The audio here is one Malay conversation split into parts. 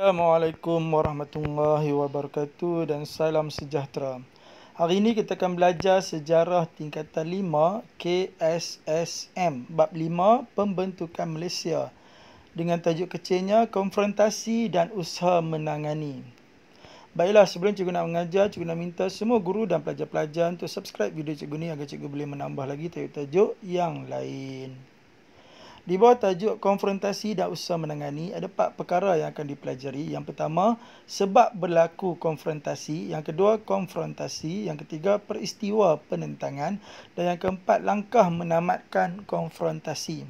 Assalamualaikum warahmatullahi wabarakatuh dan salam sejahtera. Hari ini kita akan belajar sejarah tingkatan 5 KSSM bab 5 pembentukan Malaysia dengan tajuk kecilnya konfrontasi dan usaha menangani. Baiklah sebelum cikgu nak mengajar cikgu nak minta semua guru dan pelajar-pelajar untuk subscribe video cikgu ni agar cikgu boleh menambah lagi tajuk-tajuk yang lain. Di bawah tajuk konfrontasi dan usaha menangani, ada empat perkara yang akan dipelajari. Yang pertama, sebab berlaku konfrontasi. Yang kedua, konfrontasi. Yang ketiga, peristiwa penentangan. Dan yang keempat, langkah menamatkan konfrontasi.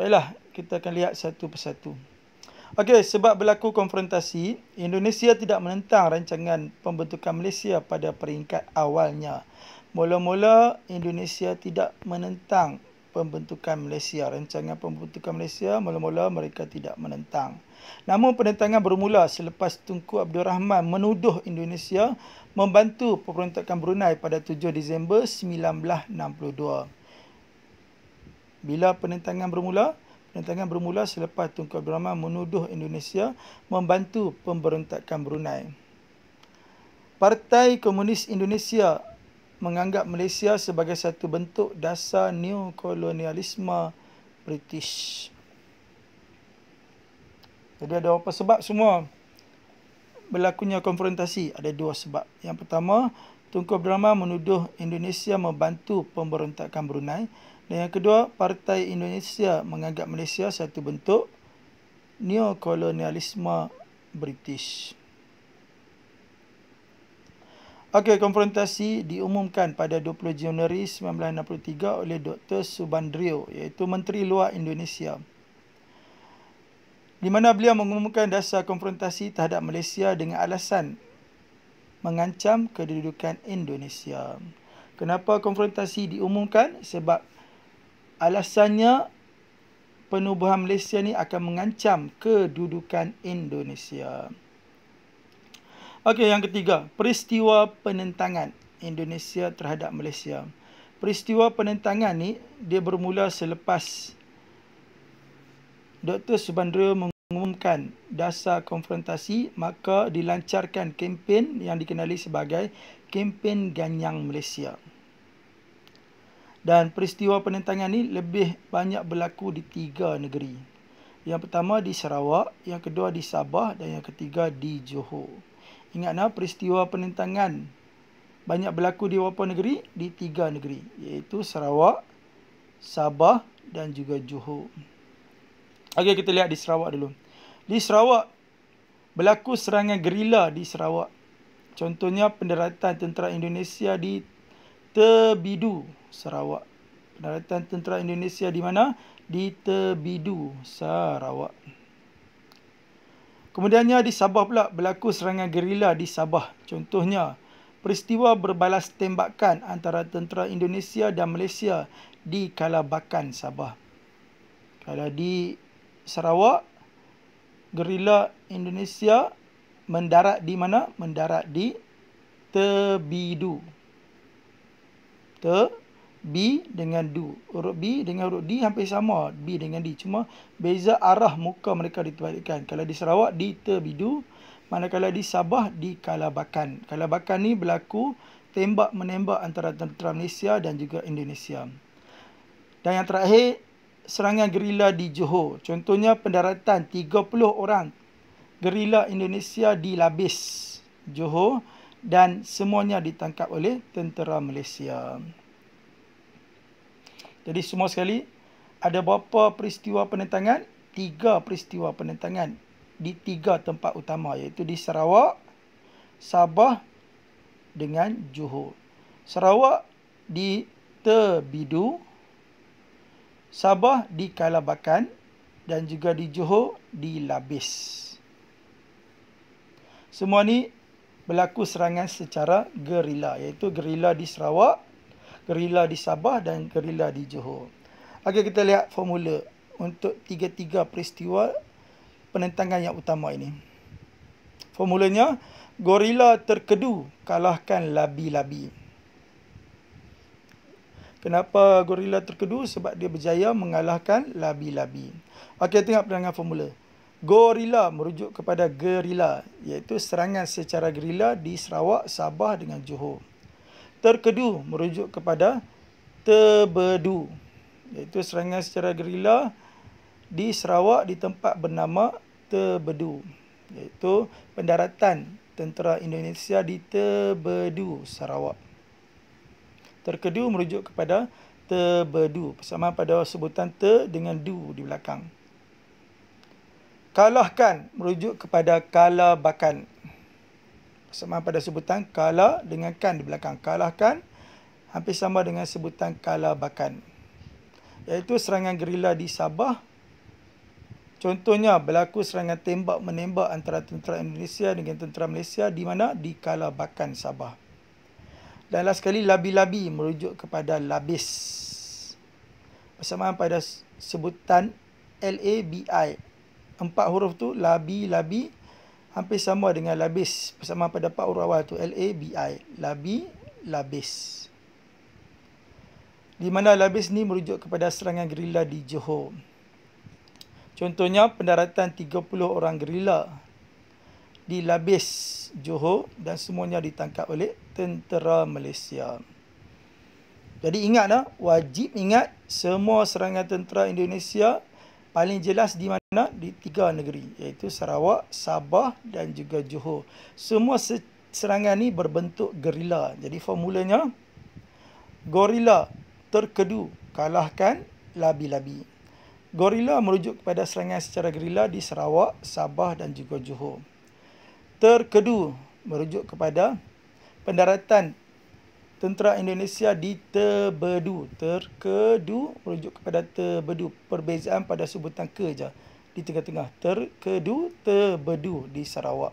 Baiklah, kita akan lihat satu persatu. Okey, sebab berlaku konfrontasi, Indonesia tidak menentang rancangan pembentukan Malaysia pada peringkat awalnya. Mula-mula Indonesia tidak menentang pembentukan Malaysia. Rancangan pembentukan Malaysia mula-mula mereka tidak menentang. Namun penentangan bermula selepas Tunku Abdul Rahman menuduh Indonesia membantu pemberontakan Brunei pada 7 Disember 1962. Bila penentangan bermula? Penentangan bermula selepas Tunku Abdul Rahman menuduh Indonesia membantu pemberontakan Brunei. Partai Komunis Indonesia menganggap Malaysia sebagai satu bentuk dasar neokolonialisme British. Jadi ada apa sebab semua berlakunya konfrontasi? Ada dua sebab. Yang pertama, Tunku Abdul Rahman menuduh Indonesia membantu pemberontakan Brunei. Dan yang kedua, Partai Indonesia menganggap Malaysia satu bentuk neokolonialisme British. Okey, konfrontasi diumumkan pada 20 Januari 1963 oleh Dr. Subandrio iaitu Menteri Luar Indonesia. Di mana beliau mengumumkan dasar konfrontasi terhadap Malaysia dengan alasan mengancam kedudukan Indonesia. Kenapa konfrontasi diumumkan? Sebab alasannya penubuhan Malaysia ni akan mengancam kedudukan Indonesia. Okey, yang ketiga, peristiwa penentangan Indonesia terhadap Malaysia. Peristiwa penentangan ni dia bermula selepas Dr. Subandrio mengumumkan dasar konfrontasi, maka dilancarkan kempen yang dikenali sebagai kempen ganyang Malaysia. Dan peristiwa penentangan ini lebih banyak berlaku di tiga negeri. Yang pertama di Sarawak, yang kedua di Sabah dan yang ketiga di Johor. Ingatlah peristiwa penentangan banyak berlaku di beberapa negeri? Di tiga negeri iaitu Sarawak, Sabah dan juga Johor. Okey kita lihat di Sarawak dulu. Di Sarawak berlaku serangan gerila di Sarawak. Contohnya pendaratan tentera Indonesia di Tebidu, Sarawak. Pendaratan tentera Indonesia di mana? Di Tebidu, Sarawak. Kemudiannya di Sabah pula berlaku serangan gerila di Sabah. Contohnya, peristiwa berbalas tembakan antara tentera Indonesia dan Malaysia di Kalabakan, Sabah. Kalau di Sarawak, gerila Indonesia mendarat di mana? Mendarat di Tebidu. Tebidu. B dengan D. Huruf B dengan huruf D hampir sama. B dengan D. Cuma beza arah muka mereka diterbalikkan. Kalau di Sarawak, D terbidu. Manakala di Sabah, di Kalabakan. Kalabakan ni berlaku tembak-menembak antara tentera Malaysia dan juga Indonesia. Dan yang terakhir, serangan gerila di Johor. Contohnya pendaratan 30 orang gerila Indonesia di Labis, Johor dan semuanya ditangkap oleh tentera Malaysia. Jadi semua sekali ada berapa peristiwa penentangan? Tiga peristiwa penentangan di tiga tempat utama iaitu di Sarawak, Sabah dengan Johor. Sarawak di Terbidu, Sabah di Kalabakan dan juga di Johor di Labis. Semua ni berlaku serangan secara gerila iaitu gerila di Sarawak, gerila di Sabah dan gerila di Johor. Okey kita lihat formula untuk tiga-tiga peristiwa penentangan yang utama ini. Formulanya gorila terkedu kalahkan labi-labi. Kenapa gorila terkedu? Sebab dia berjaya mengalahkan labi-labi. Okey tengok penerangan formula. Gorila merujuk kepada gerila iaitu serangan secara gerila di Sarawak, Sabah dengan Johor terkedu merujuk kepada tebedu iaitu serangan secara gerila di Sarawak di tempat bernama Tebedu iaitu pendaratan tentera Indonesia di Tebedu Sarawak terkedu merujuk kepada tebedu sama pada sebutan te dengan du di belakang kalahkan merujuk kepada kalabakan bakan sama pada sebutan kala dengan kan di belakang kalahkan hampir sama dengan sebutan kala bakan iaitu serangan gerila di Sabah contohnya berlaku serangan tembak menembak antara tentera Indonesia dengan tentera Malaysia di mana di kala bakan Sabah dan last sekali labi-labi merujuk kepada labis sama pada sebutan labi empat huruf tu labi labi hampir sama dengan labis sama pada Pak huruf awal tu L A B I labi labis di mana labis ni merujuk kepada serangan gerila di Johor contohnya pendaratan 30 orang gerila di labis Johor dan semuanya ditangkap oleh tentera Malaysia jadi ingatlah wajib ingat semua serangan tentera Indonesia paling jelas di mana di tiga negeri iaitu Sarawak, Sabah dan juga Johor. Semua serangan ini berbentuk gerila. Jadi formulanya gorila terkedu kalahkan labi-labi. Gorila merujuk kepada serangan secara gerila di Sarawak, Sabah dan juga Johor. Terkedu merujuk kepada pendaratan tentera Indonesia di Tebedu, Terkedu merujuk kepada tebedu Perbezaan pada sebutan ke je. Di tengah-tengah. Terkedu, tebedu di Sarawak.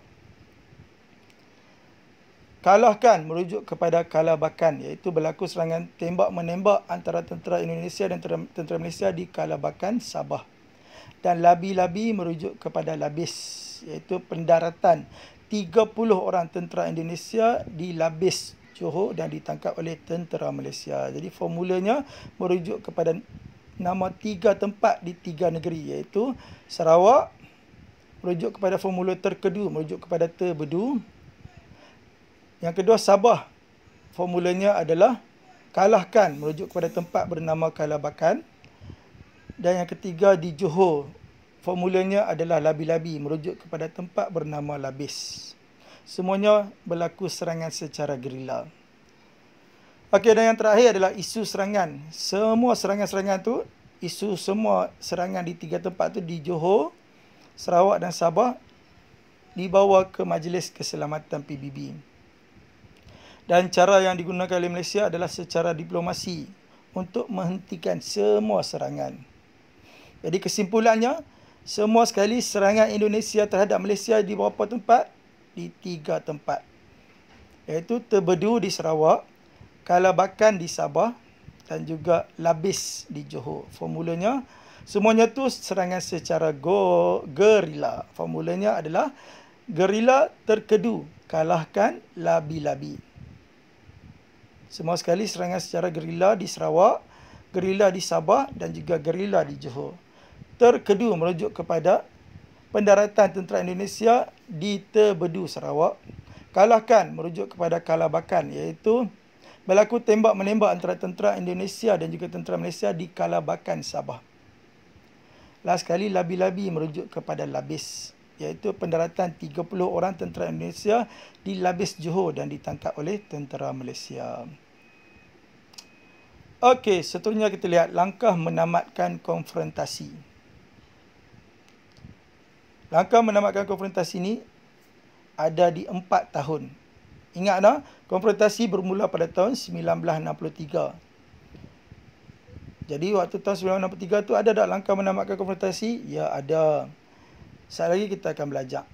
Kalahkan merujuk kepada Kalabakan iaitu berlaku serangan tembak-menembak antara tentera Indonesia dan tentera Malaysia di Kalabakan, Sabah. Dan labi-labi merujuk kepada Labis iaitu pendaratan 30 orang tentera Indonesia di Labis Johor dan ditangkap oleh tentera Malaysia. Jadi formulanya merujuk kepada nama tiga tempat di tiga negeri iaitu Sarawak merujuk kepada formula terkedu merujuk kepada terbedu. Yang kedua Sabah formulanya adalah kalahkan merujuk kepada tempat bernama Kalabakan. Dan yang ketiga di Johor formulanya adalah labi-labi merujuk kepada tempat bernama Labis semuanya berlaku serangan secara gerila. Okey dan yang terakhir adalah isu serangan. Semua serangan-serangan tu, isu semua serangan di tiga tempat tu di Johor, Sarawak dan Sabah dibawa ke Majlis Keselamatan PBB. Dan cara yang digunakan oleh Malaysia adalah secara diplomasi untuk menghentikan semua serangan. Jadi kesimpulannya, semua sekali serangan Indonesia terhadap Malaysia di beberapa tempat di tiga tempat iaitu Tebedu di Sarawak, Kalabakan di Sabah dan juga Labis di Johor. Formulanya semuanya tu serangan secara go gerila. Formulanya adalah gerila terkedu kalahkan labi-labi. Semua sekali serangan secara gerila di Sarawak, gerila di Sabah dan juga gerila di Johor. Terkedu merujuk kepada pendaratan tentera Indonesia di Tebedu Sarawak. Kalahkan merujuk kepada Kalabakan iaitu berlaku tembak-menembak antara tentera Indonesia dan juga tentera Malaysia di Kalabakan Sabah. Last sekali labi-labi merujuk kepada Labis iaitu pendaratan 30 orang tentera Indonesia di Labis Johor dan ditangkap oleh tentera Malaysia. Okey, seterusnya kita lihat langkah menamatkan konfrontasi. Langkah menamatkan konfrontasi ini ada di empat tahun. Ingatlah, konfrontasi bermula pada tahun 1963. Jadi waktu tahun 1963 tu ada tak langkah menamatkan konfrontasi? Ya ada. Sekali lagi kita akan belajar.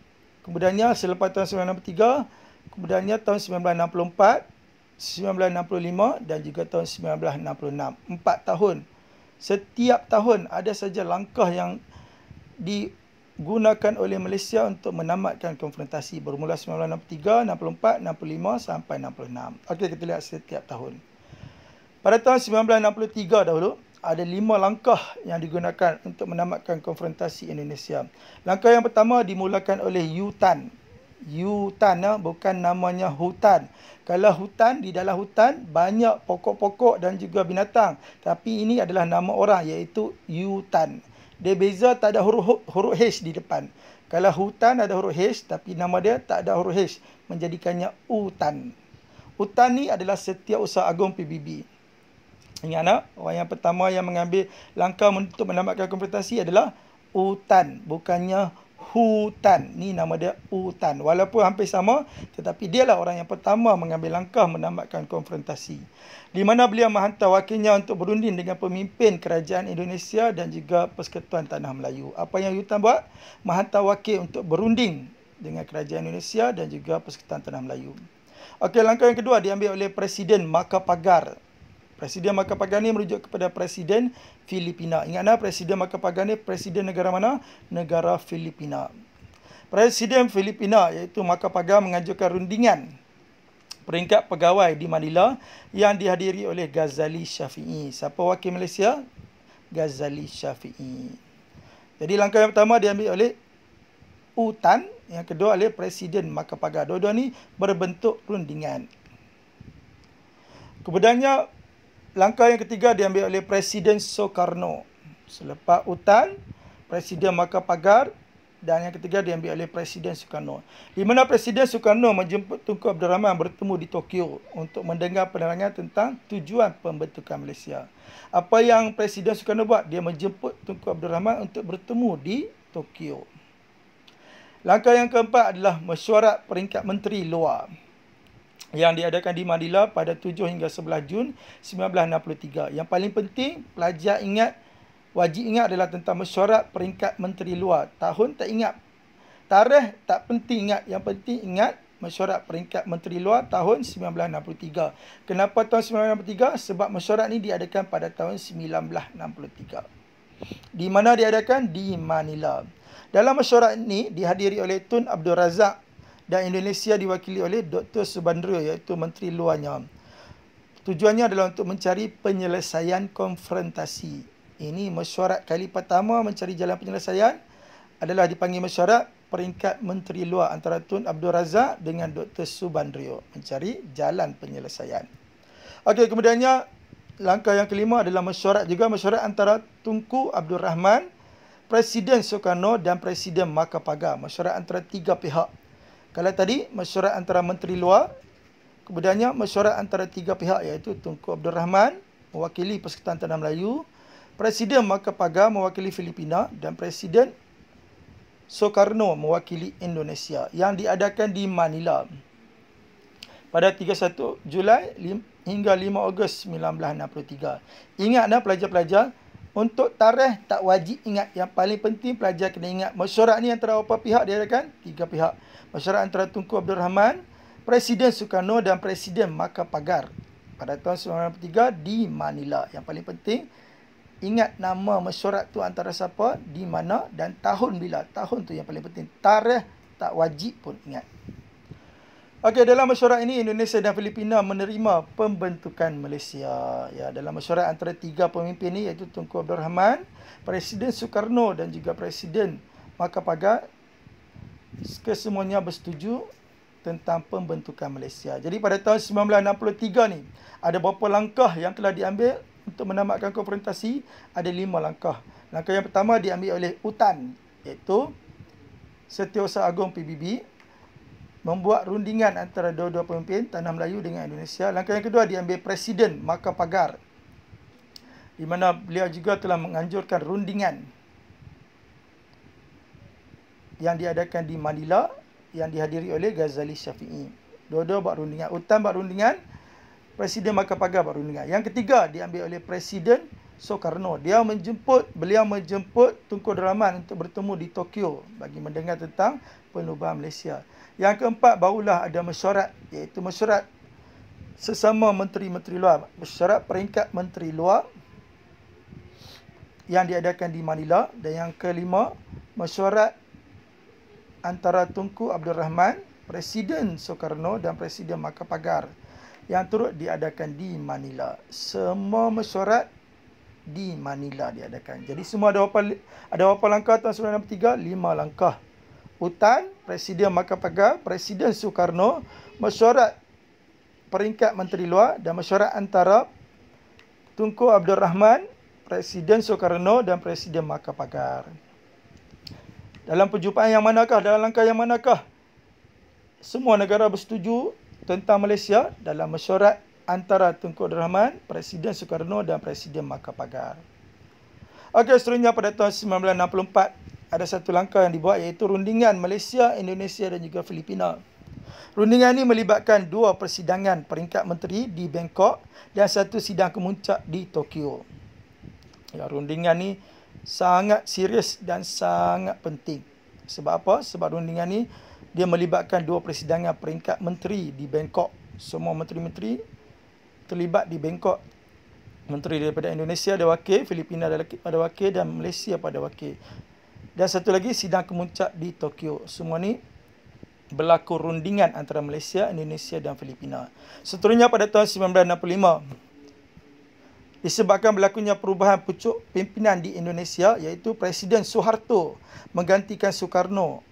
Kemudiannya selepas tahun 1963, kemudiannya tahun 1964, 1965 dan juga tahun 1966. Empat tahun. Setiap tahun ada saja langkah yang di digunakan oleh Malaysia untuk menamatkan konfrontasi bermula 1963, 64, 65 sampai 66. Okey, kita lihat setiap tahun. Pada tahun 1963 dahulu, ada lima langkah yang digunakan untuk menamatkan konfrontasi Indonesia. Langkah yang pertama dimulakan oleh Yutan. Yutan eh, bukan namanya hutan. Kalau hutan, di dalam hutan banyak pokok-pokok dan juga binatang. Tapi ini adalah nama orang iaitu Yutan dia beza tak ada huruf huruf H di depan. Kalau hutan ada huruf H tapi nama dia tak ada huruf H menjadikannya hutan. Hutan ni adalah setiausaha agung PBB. Ingat tak? Orang yang pertama yang mengambil langkah untuk menamatkan kompetensi adalah hutan bukannya Hutan. Ni nama dia Hutan. Walaupun hampir sama, tetapi dialah orang yang pertama mengambil langkah menamatkan konfrontasi. Di mana beliau menghantar wakilnya untuk berunding dengan pemimpin kerajaan Indonesia dan juga Persekutuan Tanah Melayu. Apa yang Hutan buat? Menghantar wakil untuk berunding dengan kerajaan Indonesia dan juga Persekutuan Tanah Melayu. Okey, langkah yang kedua diambil oleh Presiden Maka Pagar. Presiden Michael Pagani merujuk kepada Presiden Filipina. Ingatlah Presiden Michael Pagani Presiden negara mana? Negara Filipina. Presiden Filipina iaitu Michael Pagani mengajukan rundingan peringkat pegawai di Manila yang dihadiri oleh Ghazali Syafi'i. Siapa wakil Malaysia? Ghazali Syafi'i. Jadi langkah yang pertama diambil oleh UTAN, yang kedua oleh Presiden Makapaga. Dua-dua ni berbentuk rundingan. Kemudiannya langkah yang ketiga diambil oleh Presiden Soekarno. Selepas hutan, Presiden maka pagar dan yang ketiga diambil oleh Presiden Soekarno. Di mana Presiden Soekarno menjemput Tunku Abdul Rahman bertemu di Tokyo untuk mendengar penerangan tentang tujuan pembentukan Malaysia. Apa yang Presiden Soekarno buat? Dia menjemput Tunku Abdul Rahman untuk bertemu di Tokyo. Langkah yang keempat adalah mesyuarat peringkat menteri luar yang diadakan di Manila pada 7 hingga 11 Jun 1963. Yang paling penting pelajar ingat wajib ingat adalah tentang mesyuarat peringkat menteri luar. Tahun tak ingat. Tarikh tak penting ingat. Yang penting ingat mesyuarat peringkat menteri luar tahun 1963. Kenapa tahun 1963? Sebab mesyuarat ni diadakan pada tahun 1963. Di mana diadakan? Di Manila. Dalam mesyuarat ni dihadiri oleh Tun Abdul Razak dan Indonesia diwakili oleh Dr. Subandrio iaitu Menteri Luarnya. Tujuannya adalah untuk mencari penyelesaian konfrontasi. Ini mesyuarat kali pertama mencari jalan penyelesaian adalah dipanggil mesyuarat peringkat Menteri Luar antara Tun Abdul Razak dengan Dr. Subandrio mencari jalan penyelesaian. Okey, kemudiannya langkah yang kelima adalah mesyuarat juga mesyuarat antara Tunku Abdul Rahman, Presiden Soekarno dan Presiden Makapaga. Mesyuarat antara tiga pihak kalau tadi mesyuarat antara menteri luar, kemudiannya mesyuarat antara tiga pihak iaitu Tunku Abdul Rahman mewakili Persekutuan Tanah Melayu, Presiden Maka Pagar mewakili Filipina dan Presiden Soekarno mewakili Indonesia yang diadakan di Manila pada 31 Julai hingga 5 Ogos 1963. Ingatlah pelajar-pelajar, untuk tarikh tak wajib ingat yang paling penting pelajar kena ingat mesyuarat ni antara apa pihak dia kan? Tiga pihak. Mesyuarat antara Tunku Abdul Rahman, Presiden Sukarno dan Presiden Maka Pagar pada tahun 1963 di Manila. Yang paling penting ingat nama mesyuarat tu antara siapa, di mana dan tahun bila. Tahun tu yang paling penting. Tarikh tak wajib pun ingat. Okey, dalam mesyuarat ini Indonesia dan Filipina menerima pembentukan Malaysia. Ya, dalam mesyuarat antara tiga pemimpin ini iaitu Tunku Abdul Rahman, Presiden Soekarno dan juga Presiden Makapagat kesemuanya bersetuju tentang pembentukan Malaysia. Jadi pada tahun 1963 ni ada beberapa langkah yang telah diambil untuk menamatkan konfrontasi ada lima langkah. Langkah yang pertama diambil oleh UTAN iaitu Setiausaha Agong PBB membuat rundingan antara dua-dua pemimpin tanah Melayu dengan Indonesia. Langkah yang kedua diambil Presiden Makan Pagar di mana beliau juga telah menganjurkan rundingan yang diadakan di Manila yang dihadiri oleh Ghazali Syafi'i. Dua-dua buat rundingan. Utan buat rundingan. Presiden Makan Pagar buat rundingan. Yang ketiga diambil oleh Presiden Soekarno. Dia menjemput, beliau menjemput Tunku Drahman untuk bertemu di Tokyo bagi mendengar tentang penubahan Malaysia. Yang keempat barulah ada mesyuarat iaitu mesyuarat sesama menteri-menteri luar, mesyuarat peringkat menteri luar yang diadakan di Manila dan yang kelima mesyuarat antara Tunku Abdul Rahman, Presiden Soekarno dan Presiden Makapagar yang turut diadakan di Manila. Semua mesyuarat di Manila diadakan. Jadi semua ada berapa ada berapa langkah tuan-tuan dan puan 5 langkah. Hutan, Presiden Makan Pagar, Presiden Soekarno, mesyuarat peringkat Menteri Luar dan mesyuarat antara Tunku Abdul Rahman, Presiden Soekarno dan Presiden Makan Pagar. Dalam perjumpaan yang manakah, dalam langkah yang manakah semua negara bersetuju tentang Malaysia dalam mesyuarat antara Tunku Abdul Rahman, Presiden Soekarno dan Presiden Makan Pagar. Okey, seterusnya pada tahun 1964, ada satu langkah yang dibuat iaitu rundingan Malaysia, Indonesia dan juga Filipina. Rundingan ini melibatkan dua persidangan peringkat menteri di Bangkok dan satu sidang kemuncak di Tokyo. Ya, rundingan ini sangat serius dan sangat penting. Sebab apa? Sebab rundingan ini dia melibatkan dua persidangan peringkat menteri di Bangkok. Semua menteri-menteri terlibat di Bangkok. Menteri daripada Indonesia ada wakil, Filipina ada wakil dan Malaysia pada wakil. Dan satu lagi sidang kemuncak di Tokyo. Semua ni berlaku rundingan antara Malaysia, Indonesia dan Filipina. Seterusnya pada tahun 1965 disebabkan berlakunya perubahan pucuk pimpinan di Indonesia iaitu Presiden Soeharto menggantikan Soekarno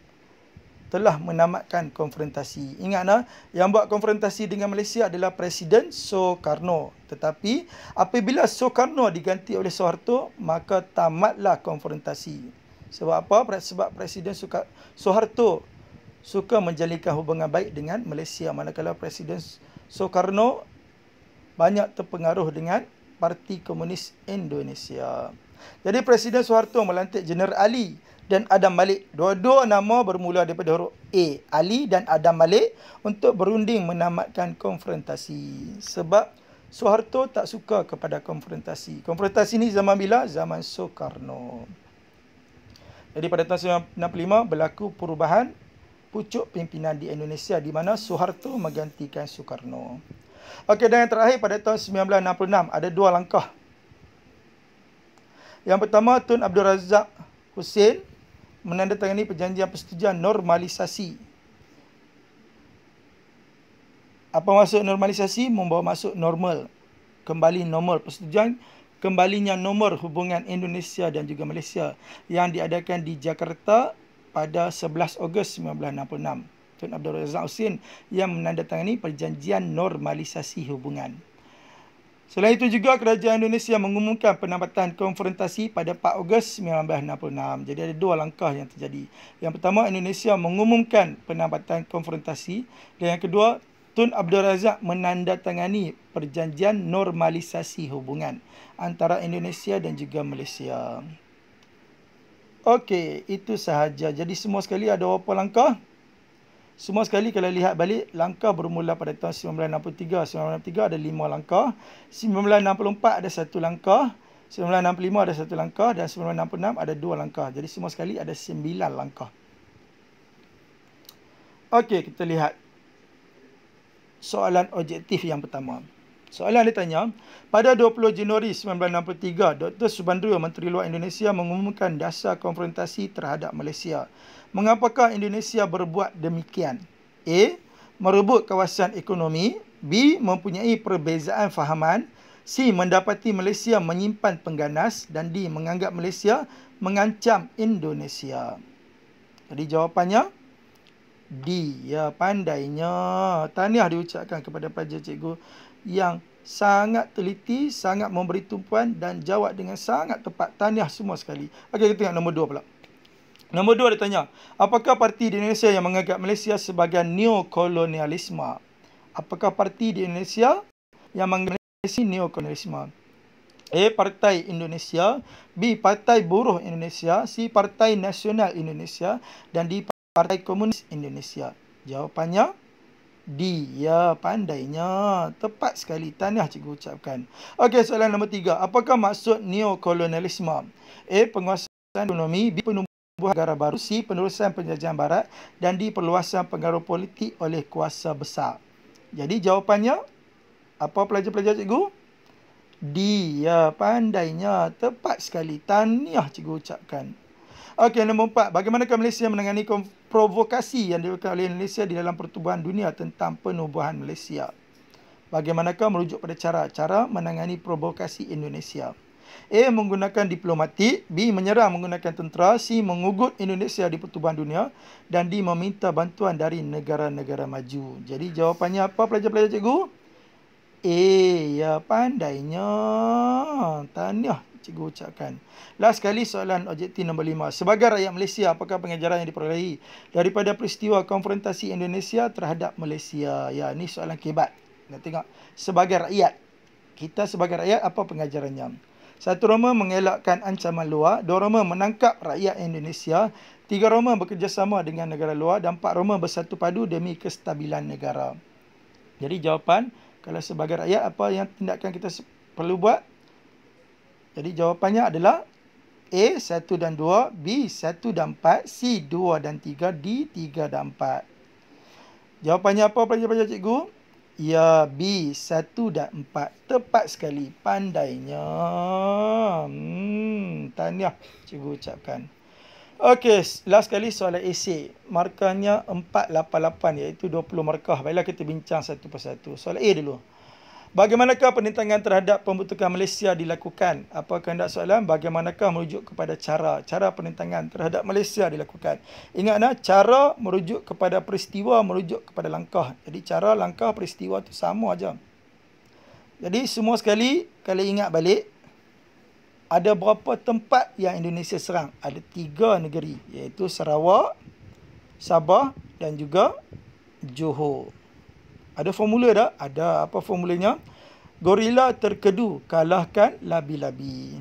telah menamatkan konfrontasi. Ingatlah yang buat konfrontasi dengan Malaysia adalah Presiden Soekarno. Tetapi apabila Soekarno diganti oleh Soeharto, maka tamatlah konfrontasi. Sebab apa? Sebab Presiden suka Soeharto suka menjalinkan hubungan baik dengan Malaysia manakala Presiden Soekarno banyak terpengaruh dengan Parti Komunis Indonesia. Jadi Presiden Soeharto melantik Jeneral Ali dan Adam Malik. Dua-dua nama bermula daripada huruf A, Ali dan Adam Malik untuk berunding menamatkan konfrontasi. Sebab Soeharto tak suka kepada konfrontasi. Konfrontasi ni zaman bila? Zaman Soekarno. Jadi pada tahun 1965 berlaku perubahan pucuk pimpinan di Indonesia di mana Soeharto menggantikan Soekarno. Okey dan yang terakhir pada tahun 1966 ada dua langkah. Yang pertama Tun Abdul Razak Hussein menandatangani perjanjian persetujuan normalisasi. Apa maksud normalisasi? Membawa masuk normal. Kembali normal persetujuan kembalinya nomor hubungan Indonesia dan juga Malaysia yang diadakan di Jakarta pada 11 Ogos 1966. Tun Abdul Razak Hussein yang menandatangani perjanjian normalisasi hubungan. Selain itu juga kerajaan Indonesia mengumumkan penambatan konfrontasi pada 4 Ogos 1966. Jadi ada dua langkah yang terjadi. Yang pertama Indonesia mengumumkan penambatan konfrontasi dan yang kedua Tun Abdul Razak menandatangani perjanjian normalisasi hubungan antara Indonesia dan juga Malaysia. Okey, itu sahaja. Jadi semua sekali ada apa langkah? Semua sekali kalau lihat balik, langkah bermula pada tahun 1963. 1963 ada lima langkah. 1964 ada satu langkah. 1965 ada satu langkah. Dan 1966 ada dua langkah. Jadi semua sekali ada sembilan langkah. Okey, kita lihat soalan objektif yang pertama. Soalan dia tanya, pada 20 Januari 1963, Dr. Subandrio Menteri Luar Indonesia mengumumkan dasar konfrontasi terhadap Malaysia. Mengapakah Indonesia berbuat demikian? A. Merebut kawasan ekonomi. B. Mempunyai perbezaan fahaman. C. Mendapati Malaysia menyimpan pengganas. Dan D. Menganggap Malaysia mengancam Indonesia. Jadi jawapannya, D. Ya, pandainya. Tahniah diucapkan kepada pelajar cikgu yang sangat teliti, sangat memberi tumpuan dan jawab dengan sangat tepat. Tahniah semua sekali. Okey, kita tengok nombor dua pula. Nombor dua dia tanya, apakah parti di Indonesia yang menganggap Malaysia sebagai neokolonialisme? Apakah parti di Indonesia yang menganggap Malaysia neokolonialisme? A. Partai Indonesia B. Partai Buruh Indonesia C. Partai Nasional Indonesia dan D. Partai Komunis Indonesia. Jawapannya dia pandainya. Tepat sekali tanya cikgu ucapkan. Okey, soalan nombor tiga. Apakah maksud neokolonialisme? A. Penguasaan ekonomi. B. Penumbuhan negara baru. C. Penerusan penjajahan barat. Dan D. Perluasan pengaruh politik oleh kuasa besar. Jadi jawapannya, apa pelajar-pelajar cikgu? Dia pandainya. Tepat sekali tanya cikgu ucapkan. Okey, nombor empat. Bagaimanakah Malaysia menangani provokasi yang dilakukan oleh Malaysia di dalam pertubuhan dunia tentang penubuhan Malaysia? Bagaimanakah merujuk pada cara-cara menangani provokasi Indonesia? A. Menggunakan diplomatik B. Menyerang menggunakan tentera C. Mengugut Indonesia di pertubuhan dunia dan D. Meminta bantuan dari negara-negara maju Jadi jawapannya apa pelajar-pelajar cikgu? A. Ya pandainya Tahniah cikgu ucapkan. Last sekali soalan objektif nombor lima. Sebagai rakyat Malaysia, apakah pengajaran yang diperolehi daripada peristiwa konfrontasi Indonesia terhadap Malaysia? Ya, ini soalan kebat. Nak tengok. Sebagai rakyat. Kita sebagai rakyat, apa pengajarannya? Satu Roma mengelakkan ancaman luar. Dua Roma menangkap rakyat Indonesia. Tiga Roma bekerjasama dengan negara luar. Dan empat Roma bersatu padu demi kestabilan negara. Jadi jawapan, kalau sebagai rakyat, apa yang tindakan kita perlu buat? Jadi jawapannya adalah A 1 dan 2, B 1 dan 4, C 2 dan 3, D 3 dan 4. Jawapannya apa pelajar-pelajar cikgu? Ya B 1 dan 4. Tepat sekali. Pandainya. Hmm, tahniah cikgu ucapkan. Okey, last sekali soalan esei. Markahnya 488 iaitu 20 markah. Baiklah kita bincang satu persatu. Soalan A dulu. Bagaimanakah penentangan terhadap pembentukan Malaysia dilakukan? Apa kehendak soalan? Bagaimanakah merujuk kepada cara? Cara penentangan terhadap Malaysia dilakukan. Ingatlah, cara merujuk kepada peristiwa, merujuk kepada langkah. Jadi, cara, langkah, peristiwa itu sama aja. Jadi, semua sekali, kalau ingat balik, ada berapa tempat yang Indonesia serang? Ada tiga negeri, iaitu Sarawak, Sabah dan juga Johor. Ada formula tak? Ada. Apa formulanya? Gorila terkedu kalahkan labi-labi.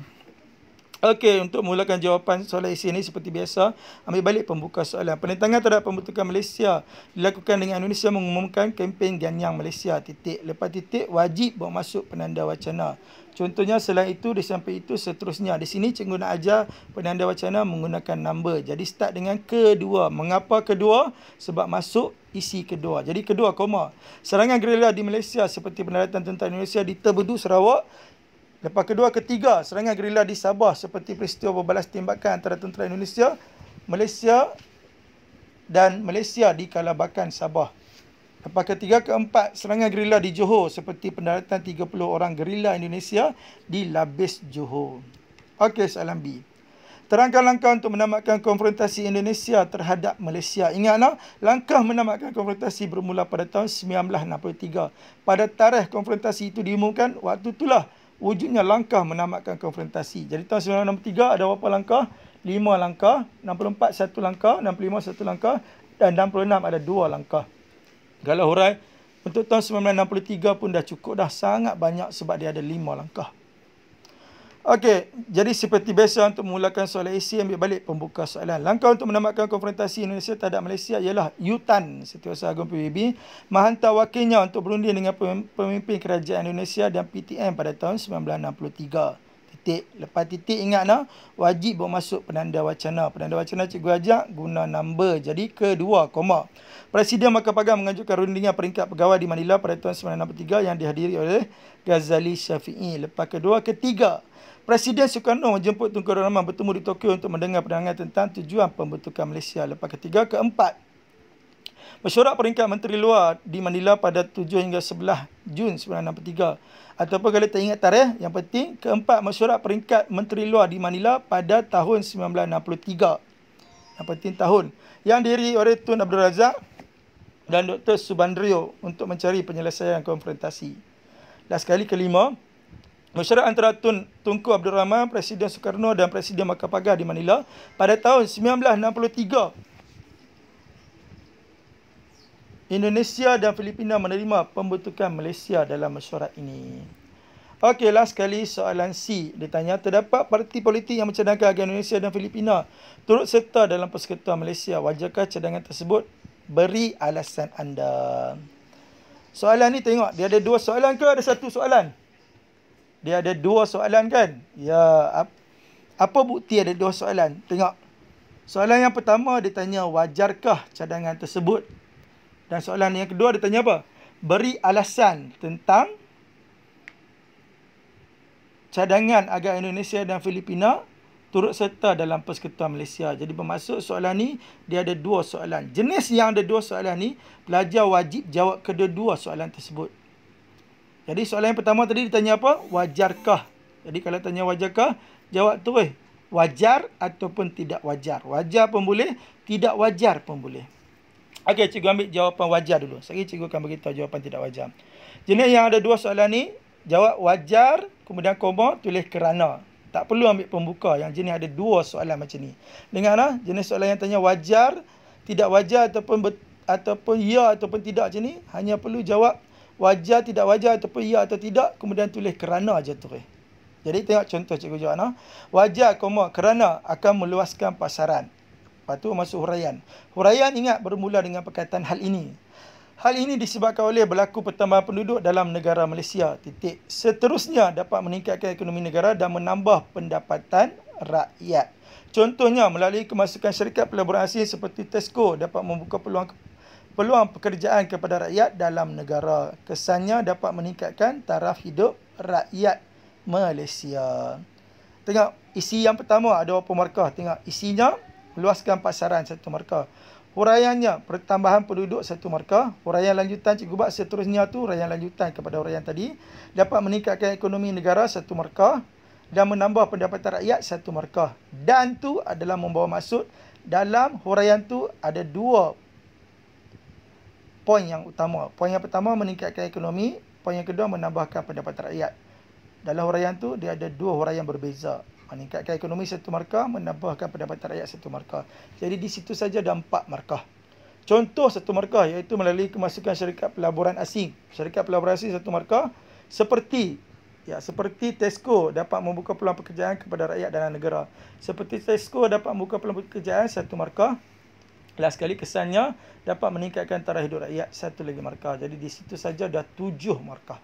Okey, untuk mulakan jawapan soalan isi ini seperti biasa, ambil balik pembuka soalan. Penentangan terhadap pembentukan Malaysia dilakukan dengan Indonesia mengumumkan kempen Ganyang Malaysia. Titik. Lepas titik, wajib bawa masuk penanda wacana. Contohnya selain itu di samping itu seterusnya. Di sini cikgu nak ajar penanda wacana menggunakan number. Jadi start dengan kedua. Mengapa kedua? Sebab masuk isi kedua. Jadi kedua koma. Serangan gerila di Malaysia seperti pendaratan tentara Indonesia di Tebedu Sarawak. Lepas kedua ketiga, serangan gerila di Sabah seperti peristiwa berbalas tembakan antara tentera Indonesia, Malaysia dan Malaysia di Kalabakan Sabah. Tempat ketiga keempat serangan gerila di Johor seperti pendaratan 30 orang gerila Indonesia di Labis Johor. Okey, soalan B. Terangkan langkah untuk menamatkan konfrontasi Indonesia terhadap Malaysia. Ingatlah, langkah menamatkan konfrontasi bermula pada tahun 1963. Pada tarikh konfrontasi itu diumumkan, waktu itulah wujudnya langkah menamatkan konfrontasi. Jadi tahun 1963 ada berapa langkah? 5 langkah, 64 satu langkah, 65 satu langkah dan 66 ada dua langkah. Galah Hurai untuk tahun 1963 pun dah cukup dah sangat banyak sebab dia ada lima langkah. Okey, jadi seperti biasa untuk memulakan soalan AC ambil balik pembuka soalan. Langkah untuk menamatkan konfrontasi Indonesia terhadap Malaysia ialah UTAN, Setiausaha Agung PBB, menghantar wakilnya untuk berunding dengan pemimpin kerajaan Indonesia dan PTM pada tahun 1963 titik. Lepas titik ingat nak wajib masuk penanda wacana. Penanda wacana cikgu ajak guna nombor Jadi kedua koma. Presiden Mahkamah Pagang mengajukan rundingan peringkat pegawai di Manila pada tahun 1963 yang dihadiri oleh Ghazali Syafi'i. Lepas kedua ketiga. Presiden Sukarno menjemput Tunku Rahman bertemu di Tokyo untuk mendengar pandangan tentang tujuan pembentukan Malaysia. Lepas ketiga keempat. Mesyuarat peringkat menteri luar di Manila pada 7 hingga 11 Jun 1963. Ataupun kalau tak ingat tarikh, yang penting keempat mesyuarat peringkat menteri luar di Manila pada tahun 1963. Yang penting tahun. Yang diri oleh Tun Abdul Razak dan Dr. Subandrio untuk mencari penyelesaian konfrontasi. Last sekali kelima, mesyuarat antara Tun Tunku Abdul Rahman, Presiden Soekarno dan Presiden Makapagah di Manila pada tahun 1963 Indonesia dan Filipina menerima pembentukan Malaysia dalam mesyuarat ini. Okeylah sekali soalan C ditanya terdapat parti politik yang mencadangkan agar Indonesia dan Filipina turut serta dalam persekutuan Malaysia. Wajarkah cadangan tersebut? Beri alasan anda. Soalan ni tengok dia ada dua soalan ke ada satu soalan? Dia ada dua soalan kan? Ya, apa bukti ada dua soalan? Tengok. Soalan yang pertama ditanya wajarkah cadangan tersebut dan soalan yang kedua dia tanya apa? Beri alasan tentang cadangan agar Indonesia dan Filipina turut serta dalam Persekutuan Malaysia. Jadi bermaksud soalan ni dia ada dua soalan. Jenis yang ada dua soalan ni pelajar wajib jawab kedua-dua soalan tersebut. Jadi soalan yang pertama tadi ditanya apa? Wajarkah? Jadi kalau tanya wajarkah, jawab tu eh, wajar ataupun tidak wajar. Wajar pun boleh, tidak wajar pun boleh. Okey, cikgu ambil jawapan wajar dulu. Sekali cikgu akan beritahu jawapan tidak wajar. Jenis yang ada dua soalan ni, jawab wajar, kemudian koma, tulis kerana. Tak perlu ambil pembuka yang jenis ada dua soalan macam ni. Dengarlah, jenis soalan yang tanya wajar, tidak wajar ataupun bet, ataupun ya ataupun tidak macam ni, hanya perlu jawab wajar, tidak wajar ataupun ya atau tidak, kemudian tulis kerana aja tu. Eh. Jadi tengok contoh cikgu jawab. Nah. Wajar, koma, kerana akan meluaskan pasaran. Lepas tu masuk huraian. Huraian ingat bermula dengan perkataan hal ini. Hal ini disebabkan oleh berlaku pertambahan penduduk dalam negara Malaysia. Titik seterusnya dapat meningkatkan ekonomi negara dan menambah pendapatan rakyat. Contohnya melalui kemasukan syarikat pelaburan asing seperti Tesco dapat membuka peluang peluang pekerjaan kepada rakyat dalam negara. Kesannya dapat meningkatkan taraf hidup rakyat Malaysia. Tengok isi yang pertama ada apa markah? Tengok isinya meluaskan pasaran satu markah. Huraiannya, pertambahan penduduk satu markah. Huraian lanjutan Cikgu Bak seterusnya tu huraian lanjutan kepada huraian tadi. Dapat meningkatkan ekonomi negara satu markah dan menambah pendapatan rakyat satu markah. Dan tu adalah membawa maksud dalam huraian tu ada dua poin yang utama. Poin yang pertama meningkatkan ekonomi, poin yang kedua menambahkan pendapatan rakyat. Dalam huraian tu dia ada dua huraian berbeza meningkatkan ekonomi satu markah, menambahkan pendapatan rakyat satu markah. Jadi di situ saja ada empat markah. Contoh satu markah iaitu melalui kemasukan syarikat pelaburan asing. Syarikat pelaburan asing satu markah seperti ya seperti Tesco dapat membuka peluang pekerjaan kepada rakyat dalam negara. Seperti Tesco dapat membuka peluang pekerjaan satu markah Last sekali kesannya dapat meningkatkan taraf hidup rakyat satu lagi markah. Jadi di situ saja ada tujuh markah.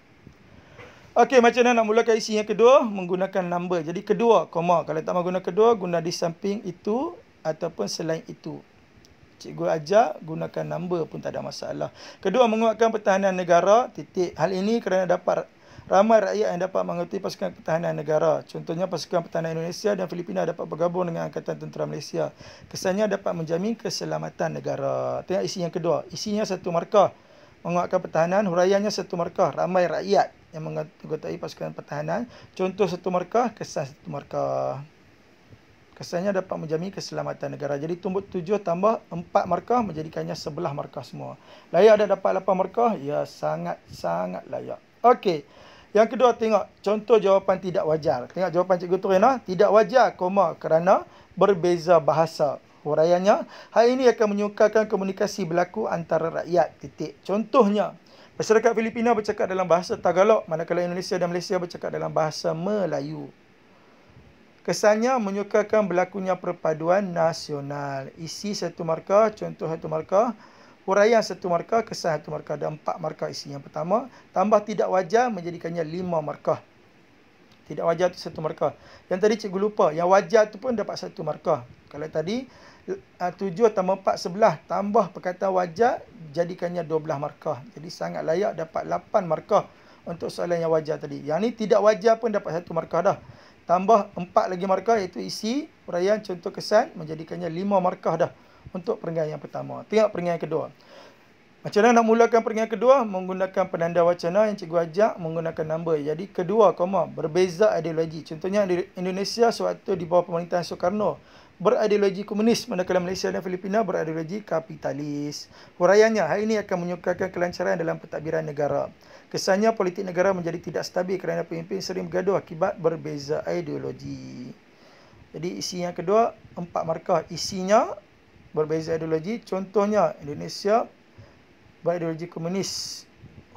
Okey, macam mana nak mulakan isi yang kedua? Menggunakan number. Jadi, kedua, koma. Kalau tak mahu guna kedua, guna di samping itu ataupun selain itu. Cikgu ajar, gunakan number pun tak ada masalah. Kedua, menguatkan pertahanan negara. Titik. Hal ini kerana dapat ramai rakyat yang dapat mengerti pasukan pertahanan negara. Contohnya, pasukan pertahanan Indonesia dan Filipina dapat bergabung dengan Angkatan Tentera Malaysia. Kesannya dapat menjamin keselamatan negara. Tengok isi yang kedua. Isinya satu markah. Menguatkan pertahanan, huraiannya satu markah. Ramai rakyat yang mengatakan pasukan pertahanan. Contoh satu markah, kesan satu markah. Kesannya dapat menjamin keselamatan negara. Jadi tumbuh tujuh tambah empat markah menjadikannya sebelah markah semua. Layak ada dapat lapan markah? Ya, sangat-sangat layak. Okey. Yang kedua tengok contoh jawapan tidak wajar. Tengok jawapan Cikgu Turina. Tidak wajar, koma kerana berbeza bahasa. Huraiannya, hal ini akan menyukarkan komunikasi berlaku antara rakyat. Titik. Contohnya, Masyarakat Filipina bercakap dalam bahasa Tagalog, manakala Indonesia dan Malaysia bercakap dalam bahasa Melayu. Kesannya menyukakan berlakunya perpaduan nasional. Isi satu markah, contoh satu markah, huraian satu markah, kesan satu markah dan empat markah isi yang pertama. Tambah tidak wajar menjadikannya lima markah. Tidak wajar itu satu markah. Yang tadi cikgu lupa, yang wajar itu pun dapat satu markah. Kalau tadi Ah, tujuh tambah empat sebelah tambah perkataan wajah, jadikannya dua belah markah. Jadi sangat layak dapat lapan markah untuk soalan yang wajar tadi. Yang ni tidak wajah pun dapat satu markah dah. Tambah empat lagi markah iaitu isi perayaan contoh kesan menjadikannya lima markah dah untuk peringkat yang pertama. Tengok peringkat yang kedua. Macam mana nak mulakan peringkat kedua? Menggunakan penanda wacana yang cikgu ajak menggunakan nombor. Jadi kedua koma berbeza ideologi. Contohnya di Indonesia sewaktu di bawah pemerintahan Soekarno berideologi komunis manakala Malaysia dan Filipina berideologi kapitalis. Huraiannya, hal ini akan menyukarkan kelancaran dalam pentadbiran negara. Kesannya politik negara menjadi tidak stabil kerana pemimpin sering bergaduh akibat berbeza ideologi. Jadi isi yang kedua, empat markah isinya berbeza ideologi. Contohnya Indonesia berideologi komunis.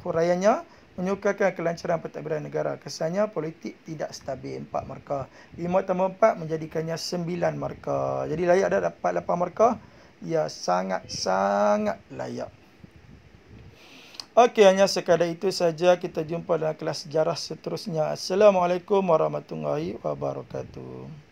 Huraiannya, Menyukakan kelancaran pentadbiran negara. Kesannya politik tidak stabil. Empat markah. Lima tambah empat menjadikannya sembilan markah. Jadi layak dah dapat lapan markah? Ya, sangat-sangat layak. Okey, hanya sekadar itu saja. Kita jumpa dalam kelas sejarah seterusnya. Assalamualaikum warahmatullahi wabarakatuh.